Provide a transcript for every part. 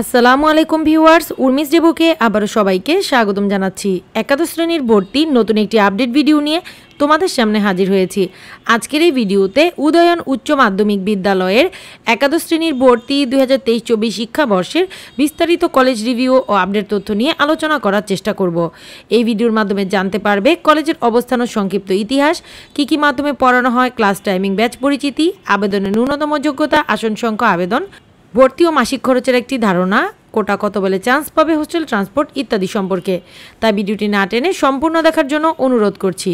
আসসালামু আলাইকুম ভিউয়ার্স উর্মিস ডেবুকে আবারও সবাইকে স্বাগতম জানাচ্ছি একাদশ শ্রেণীর ভর্তি নতুন একটি আপডেট ভিডিও নিয়ে তোমাদের সামনে হাজির হয়েছি আজকের এই ভিডিওতে উদয়ন উচ্চ মাধ্যমিক বিদ্যালয়ের একাদশ শ্রেণীর ভর্তি দুই হাজার তেইশ চব্বিশ শিক্ষাবর্ষের বিস্তারিত কলেজ রিভিউ ও আপডেট তথ্য নিয়ে আলোচনা করার চেষ্টা করব এই ভিডিওর মাধ্যমে জানতে পারবে কলেজের অবস্থান ও সংক্ষিপ্ত ইতিহাস কি কি মাধ্যমে পড়ানো হয় ক্লাস টাইমিং ব্যাচ পরিচিতি আবেদনের ন্যূনতম যোগ্যতা আসন সংখ্যা আবেদন ভর্তি ও মাসিক খরচের একটি ধারণা কোটা কত বলে চান্স পাবে হোস্টেল ট্রান্সপোর্ট ইত্যাদি সম্পর্কে তাই ভিডিওটি না টেনে সম্পূর্ণ দেখার জন্য অনুরোধ করছি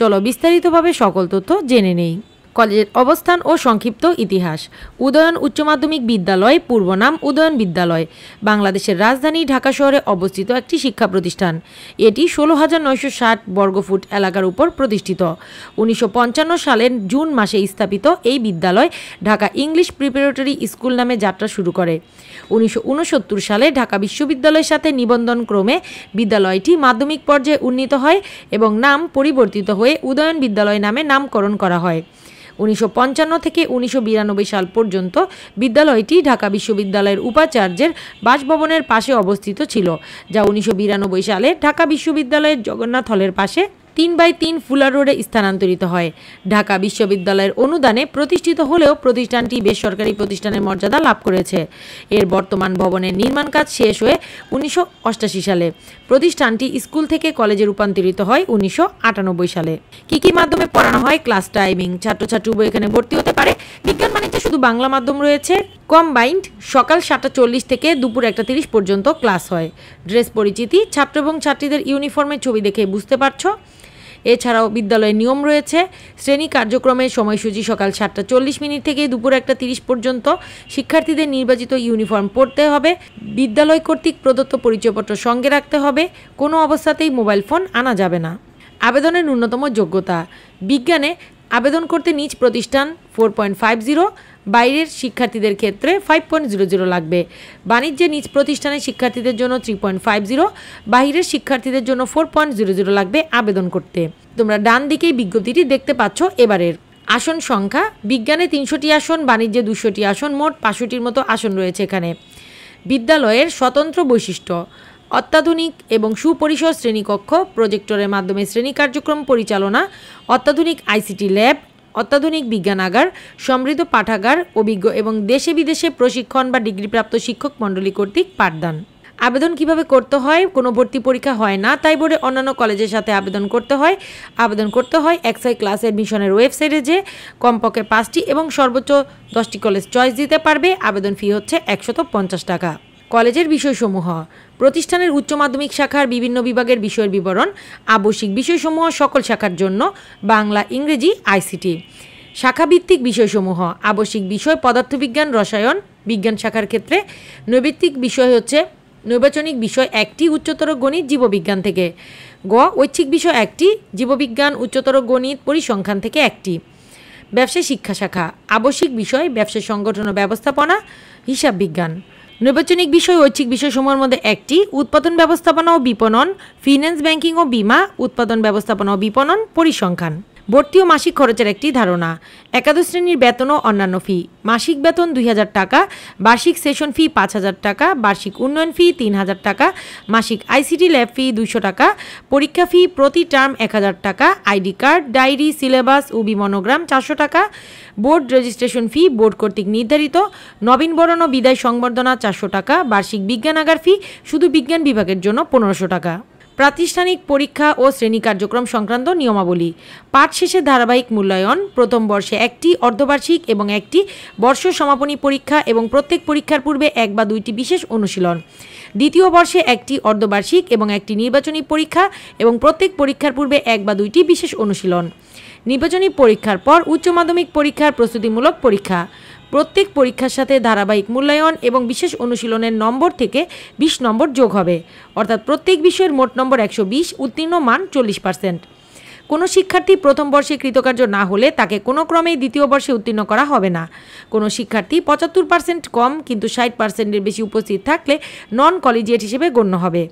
চলো বিস্তারিতভাবে সকল তথ্য জেনে নেই কলেজের অবস্থান ও সংক্ষিপ্ত ইতিহাস উদয়ন উচ্চ মাধ্যমিক বিদ্যালয় পূর্ব নাম উদয়ন বিদ্যালয় বাংলাদেশের রাজধানী ঢাকা শহরে অবস্থিত একটি শিক্ষা প্রতিষ্ঠান এটি ষোলো হাজার নয়শো ষাট বর্গফুট এলাকার উপর প্রতিষ্ঠিত উনিশশো সালের জুন মাসে স্থাপিত এই বিদ্যালয় ঢাকা ইংলিশ প্রিপারেটরি স্কুল নামে যাত্রা শুরু করে উনিশশো সালে ঢাকা বিশ্ববিদ্যালয়ের সাথে নিবন্ধন ক্রমে বিদ্যালয়টি মাধ্যমিক পর্যায়ে উন্নীত হয় এবং নাম পরিবর্তিত হয়ে উদয়ন বিদ্যালয় নামে নামকরণ করা হয় উনিশশো থেকে উনিশশো সাল পর্যন্ত বিদ্যালয়টি ঢাকা বিশ্ববিদ্যালয়ের উপাচার্যের বাসভবনের পাশে অবস্থিত ছিল যা উনিশশো সালে ঢাকা বিশ্ববিদ্যালয়ের জগন্নাথ হলের পাশে তিন বাই তিন ফুলার রোডে স্থানান্তরিত হয় ঢাকা বিশ্ববিদ্যালয়ের অনুদানে প্রতিষ্ঠিত হলেও প্রতিষ্ঠানটি বেসরকারি প্রতিষ্ঠানের মর্যাদা লাভ করেছে এর বর্তমান ভবনের নির্মাণ কাজ শেষ হয়ে উনিশশো সালে প্রতিষ্ঠানটি স্কুল থেকে কলেজে রূপান্তরিত হয় উনিশশো সালে কি কি মাধ্যমে পড়ানো হয় ক্লাস টাইমিং ছাত্রছাত্রী এখানে ভর্তি হতে পারে বিজ্ঞান বর্তমানে শুধু বাংলা মাধ্যম রয়েছে কম্বাইন্ড সকাল সাতটা চল্লিশ থেকে দুপুর একটা তিরিশ পর্যন্ত ক্লাস হয় ড্রেস পরিচিতি ছাত্র এবং ছাত্রীদের ইউনিফর্মের ছবি দেখে বুঝতে পারছো এছাড়াও বিদ্যালয়ের নিয়ম রয়েছে শ্রেণী কার্যক্রমের সময়সূচি সকাল সাতটা চল্লিশ মিনিট থেকে দুপুর একটা তিরিশ পর্যন্ত শিক্ষার্থীদের নির্বাচিত ইউনিফর্ম পড়তে হবে বিদ্যালয় কর্তৃক প্রদত্ত পরিচয়পত্র সঙ্গে রাখতে হবে কোনো অবস্থাতেই মোবাইল ফোন আনা যাবে না আবেদনের ন্যূনতম যোগ্যতা বিজ্ঞানে আবেদন করতে নিজ প্রতিষ্ঠান ফোর পয়েন্ট ফাইভ জিরো বাইরের শিক্ষার্থীদের ক্ষেত্রে ফাইভ পয়েন্ট জিরো জিরো লাগবে বাণিজ্যে নিজ প্রতিষ্ঠানের শিক্ষার্থীদের জন্য থ্রি পয়েন্ট ফাইভ জিরো বাইরের শিক্ষার্থীদের জন্য ফোর পয়েন্ট জিরো জিরো লাগবে আবেদন করতে তোমরা ডান দিকেই বিজ্ঞপ্তিটি দেখতে পাচ্ছ এবারের আসন সংখ্যা বিজ্ঞানে তিনশোটি আসন বাণিজ্যে দুশোটি আসন মোট পাঁচশোটির মতো আসন রয়েছে এখানে বিদ্যালয়ের স্বতন্ত্র বৈশিষ্ট্য অত্যাধুনিক এবং সুপরিসর শ্রেণীকক্ষ প্রজেক্টরের মাধ্যমে শ্রেণী কার্যক্রম পরিচালনা অত্যাধুনিক আইসিটি ল্যাব অত্যাধুনিক বিজ্ঞানাগার সমৃদ্ধ পাঠাগার অভিজ্ঞ এবং দেশে বিদেশে প্রশিক্ষণ বা ডিগ্রিপ্রাপ্ত শিক্ষক মণ্ডলী কর্তৃক পাঠদান আবেদন কিভাবে করতে হয় কোনো ভর্তি পরীক্ষা হয় না তাই বলে অন্যান্য কলেজের সাথে আবেদন করতে হয় আবেদন করতে হয় এক্সাই ক্লাস এডমিশনের ওয়েবসাইটে যে কমপক্ষে পাঁচটি এবং সর্বোচ্চ দশটি কলেজ চয়েস দিতে পারবে আবেদন ফি হচ্ছে একশত পঞ্চাশ টাকা কলেজের বিষয়সমূহ প্রতিষ্ঠানের উচ্চ মাধ্যমিক শাখার বিভিন্ন বিভাগের বিষয়ের বিবরণ আবশ্যিক বিষয়সমূহ সকল শাখার জন্য বাংলা ইংরেজি আইসিটি শাখাভিত্তিক বিষয়সমূহ আবশ্যিক বিষয় পদার্থবিজ্ঞান রসায়ন বিজ্ঞান শাখার ক্ষেত্রে নৈবিত্তিক বিষয় হচ্ছে নৈবাচনিক বিষয় একটি উচ্চতর গণিত জীববিজ্ঞান থেকে গ ঐচ্ছিক বিষয় একটি জীববিজ্ঞান উচ্চতর গণিত পরিসংখ্যান থেকে একটি ব্যবসায় শিক্ষা শাখা আবশ্যিক বিষয় ব্যবসা সংগঠন ও ব্যবস্থাপনা হিসাব বিজ্ঞান নির্বাচনিক বিষয় ঐচ্ছিক বিষয়সমূহের মধ্যে একটি উৎপাদন ব্যবস্থাপনা ও বিপণন ফিন্যান্স ব্যাংকিং ও বিমা উৎপাদন ব্যবস্থাপনা ও বিপণন পরিসংখ্যান ভর্তি ও মাসিক খরচের একটি ধারণা একাদশ শ্রেণীর বেতন ও অন্যান্য ফি মাসিক বেতন দুই হাজার টাকা বার্ষিক সেশন ফি পাঁচ হাজার টাকা বার্ষিক উন্নয়ন ফি তিন হাজার টাকা মাসিক আইসিটি ল্যাব ফি দুশো টাকা পরীক্ষা ফি প্রতি টার্ম এক হাজার টাকা আইডি কার্ড ডায়েরি সিলেবাস ও বিমনোগ্রাম চারশো টাকা বোর্ড রেজিস্ট্রেশন ফি বোর্ড কর্তৃক নির্ধারিত নবীনবরণ ও বিদায় সংবর্ধনা চারশো টাকা বার্ষিক বিজ্ঞানাগার ফি শুধু বিজ্ঞান বিভাগের জন্য পনেরোশো টাকা প্রাতিষ্ঠানিক পরীক্ষা ও শ্রেণী কার্যক্রম সংক্রান্ত নিয়মাবলী পাঠ শেষে ধারাবাহিক মূল্যায়ন প্রথম বর্ষে একটি অর্ধবার্ষিক এবং একটি বর্ষ সমাপনী পরীক্ষা এবং প্রত্যেক পরীক্ষার পূর্বে এক বা দুইটি বিশেষ অনুশীলন দ্বিতীয় বর্ষে একটি অর্ধবার্ষিক এবং একটি নির্বাচনী পরীক্ষা এবং প্রত্যেক পরীক্ষার পূর্বে এক বা দুইটি বিশেষ অনুশীলন নির্বাচনী পরীক্ষার পর উচ্চ মাধ্যমিক পরীক্ষার প্রস্তুতিমূলক পরীক্ষা প্রত্যেক পরীক্ষার সাথে ধারাবাহিক মূল্যায়ন এবং বিশেষ অনুশীলনের নম্বর থেকে ২০ নম্বর যোগ হবে অর্থাৎ প্রত্যেক বিষয়ের মোট নম্বর একশো বিশ উত্তীর্ণ মান চল্লিশ পার্সেন্ট কোনো শিক্ষার্থী প্রথম বর্ষে কৃতকার্য না হলে তাকে কোনো ক্রমেই দ্বিতীয় বর্ষে উত্তীর্ণ করা হবে না কোনো শিক্ষার্থী পঁচাত্তর পার্সেন্ট কম কিন্তু ষাট পার্সেন্টের বেশি উপস্থিত থাকলে নন কলেজিয়েট হিসেবে গণ্য হবে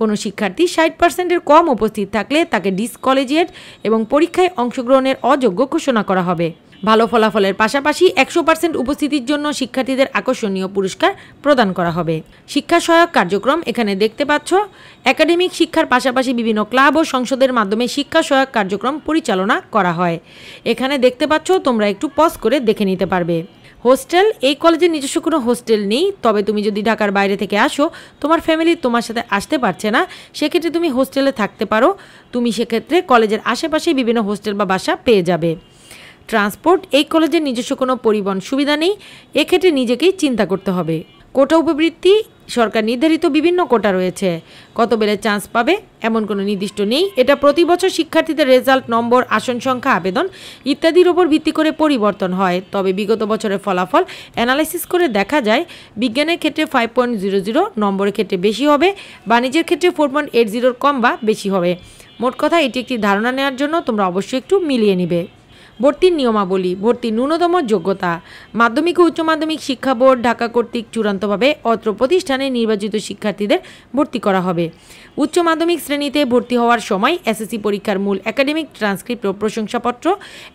কোনো শিক্ষার্থী ষাট পার্সেন্টের কম উপস্থিত থাকলে তাকে ডিসকলেজিয়েট এবং পরীক্ষায় অংশগ্রহণের অযোগ্য ঘোষণা করা হবে ভালো ফলাফলের পাশাপাশি একশো পার্সেন্ট উপস্থিতির জন্য শিক্ষার্থীদের আকর্ষণীয় পুরস্কার প্রদান করা হবে শিক্ষা সহায়ক কার্যক্রম এখানে দেখতে পাচ্ছ একাডেমিক শিক্ষার পাশাপাশি বিভিন্ন ক্লাব ও সংসদের মাধ্যমে শিক্ষা সহায়ক কার্যক্রম পরিচালনা করা হয় এখানে দেখতে পাচ্ছ তোমরা একটু পজ করে দেখে নিতে পারবে হোস্টেল এই কলেজের নিজস্ব কোনো হোস্টেল নেই তবে তুমি যদি ঢাকার বাইরে থেকে আসো তোমার ফ্যামিলি তোমার সাথে আসতে পারছে না সেক্ষেত্রে তুমি হোস্টেলে থাকতে পারো তুমি সেক্ষেত্রে কলেজের আশেপাশেই বিভিন্ন হোস্টেল বা বাসা পেয়ে যাবে ট্রান্সপোর্ট এই কলেজের নিজস্ব কোনো পরিবহন সুবিধা নেই এক্ষেত্রে নিজেকেই চিন্তা করতে হবে কোটা উপবৃত্তি সরকার নির্ধারিত বিভিন্ন কোটা রয়েছে কত বেলে চান্স পাবে এমন কোনো নির্দিষ্ট নেই এটা প্রতি বছর শিক্ষার্থীদের রেজাল্ট নম্বর আসন সংখ্যা আবেদন ইত্যাদির ওপর ভিত্তি করে পরিবর্তন হয় তবে বিগত বছরের ফলাফল অ্যানালাইসিস করে দেখা যায় বিজ্ঞানের ক্ষেত্রে ফাইভ পয়েন্ট জিরো জিরো নম্বরের ক্ষেত্রে বেশি হবে বাণিজ্যের ক্ষেত্রে ফোর পয়েন্ট এইট জিরোর কম বা বেশি হবে মোট কথা এটি একটি ধারণা নেওয়ার জন্য তোমরা অবশ্যই একটু মিলিয়ে নিবে ভর্তির নিয়মাবলী ভর্তির ন্যূনতম যোগ্যতা মাধ্যমিক ও উচ্চ মাধ্যমিক শিক্ষা বোর্ড ঢাকা কর্তৃক চূড়ান্তভাবে অত্র প্রতিষ্ঠানে নির্বাচিত শিক্ষার্থীদের ভর্তি করা হবে উচ্চ মাধ্যমিক শ্রেণীতে ভর্তি হওয়ার সময় এসএসসি পরীক্ষার মূল একাডেমিক ট্রান্সক্রিপ্ট ও প্রশংসাপত্র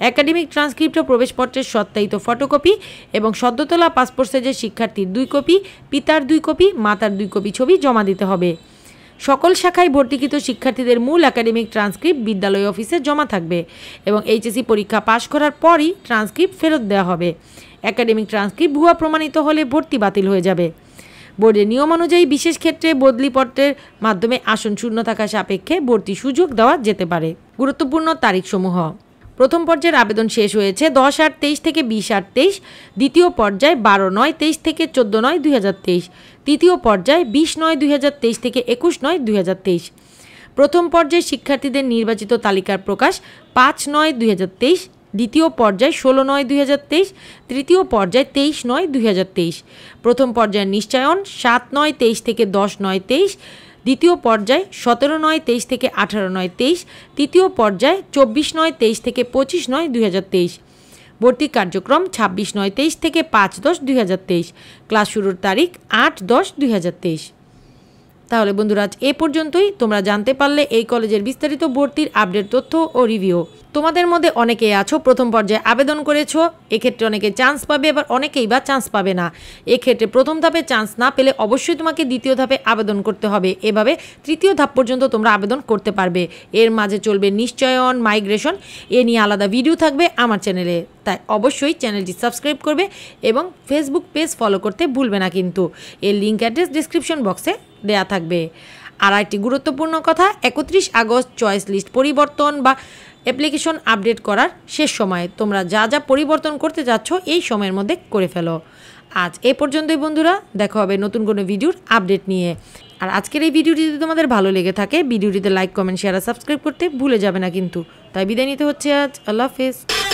একাডেমিক ট্রান্সক্রিপ্ট ও প্রবেশপত্রের সত্যায়িত ফটোকপি এবং সদ্যতলা পাসপোর্ট সাইজের শিক্ষার্থীর দুই কপি পিতার দুই কপি মাতার দুই কপি ছবি জমা দিতে হবে সকল শাখায় ভর্তিকৃত শিক্ষার্থীদের মূল একাডেমিক ট্রান্সক্রিপ্ট বিদ্যালয় অফিসে জমা থাকবে এবং এইচএসি পরীক্ষা পাশ করার পরই ট্রান্সক্রিপ্ট ফেরত দেওয়া হবে একাডেমিক ট্রান্সক্রিপ্ট ভুয়া প্রমাণিত হলে ভর্তি বাতিল হয়ে যাবে বোর্ডের নিয়ম অনুযায়ী বিশেষ ক্ষেত্রে বদলিপত্রের মাধ্যমে আসন শূন্য থাকা সাপেক্ষে ভর্তি সুযোগ দেওয়া যেতে পারে গুরুত্বপূর্ণ তারিখসমূহ প্রথম পর্যায়ের আবেদন শেষ হয়েছে দশ আট তেইশ থেকে বিশ আট তেইশ দ্বিতীয় পর্যায়ে বারো নয় তেইশ থেকে চোদ্দ নয় দুই হাজার তেইশ তৃতীয় পর্যায়ে বিশ নয় দুই হাজার তেইশ থেকে একুশ নয় দুই হাজার তেইশ প্রথম পর্যায়ে শিক্ষার্থীদের নির্বাচিত তালিকার প্রকাশ পাঁচ নয় দুই হাজার তেইশ দ্বিতীয় পর্যায় ষোলো নয় দুই হাজার তেইশ তৃতীয় পর্যায় তেইশ নয় দুই হাজার তেইশ প্রথম পর্যায়ের নিশ্চয়ন সাত নয় তেইশ থেকে দশ নয় তেইশ দ্বিতীয় পর্যায় সতেরো নয় তেইশ থেকে আঠারো নয় তেইশ তৃতীয় পর্যায় চব্বিশ নয় তেইশ থেকে পঁচিশ নয় দুই হাজার তেইশ ভর্তি কার্যক্রম ছাব্বিশ নয় তেইশ থেকে পাঁচ দশ দুই হাজার তেইশ ক্লাস শুরুর তারিখ আট দশ দুই হাজার তেইশ তাহলে বন্ধুরা আজ এ পর্যন্তই তোমরা জানতে পারলে এই কলেজের বিস্তারিত ভর্তির আপডেট তথ্য ও রিভিউ তোমাদের মধ্যে অনেকেই আছো প্রথম পর্যায়ে আবেদন করেছো এক্ষেত্রে অনেকে চান্স পাবে আবার অনেকেই বা চান্স পাবে না এক্ষেত্রে প্রথম ধাপে চান্স না পেলে অবশ্যই তোমাকে দ্বিতীয় ধাপে আবেদন করতে হবে এভাবে তৃতীয় ধাপ পর্যন্ত তোমরা আবেদন করতে পারবে এর মাঝে চলবে নিশ্চয়ন মাইগ্রেশন এ নিয়ে আলাদা ভিডিও থাকবে আমার চ্যানেলে তাই অবশ্যই চ্যানেলটি সাবস্ক্রাইব করবে এবং ফেসবুক পেজ ফলো করতে ভুলবে না কিন্তু এর লিঙ্ক অ্যাড্রেস ডিসক্রিপশন বক্সে দেয়া থাকবে আর একটি গুরুত্বপূর্ণ কথা একত্রিশ আগস্ট চয়েস লিস্ট পরিবর্তন বা অ্যাপ্লিকেশন আপডেট করার শেষ সময় তোমরা যা যা পরিবর্তন করতে যাচ্ছ এই সময়ের মধ্যে করে ফেলো আজ এ পর্যন্তই বন্ধুরা দেখা হবে নতুন কোনো ভিডিওর আপডেট নিয়ে আর আজকের এই ভিডিওটি যদি তোমাদের ভালো লেগে থাকে ভিডিওটিতে লাইক কমেন্ট শেয়ার আর সাবস্ক্রাইব করতে ভুলে যাবে না কিন্তু তাই বিদায় নিতে হচ্ছে আজ আল্লাহ হাফেজ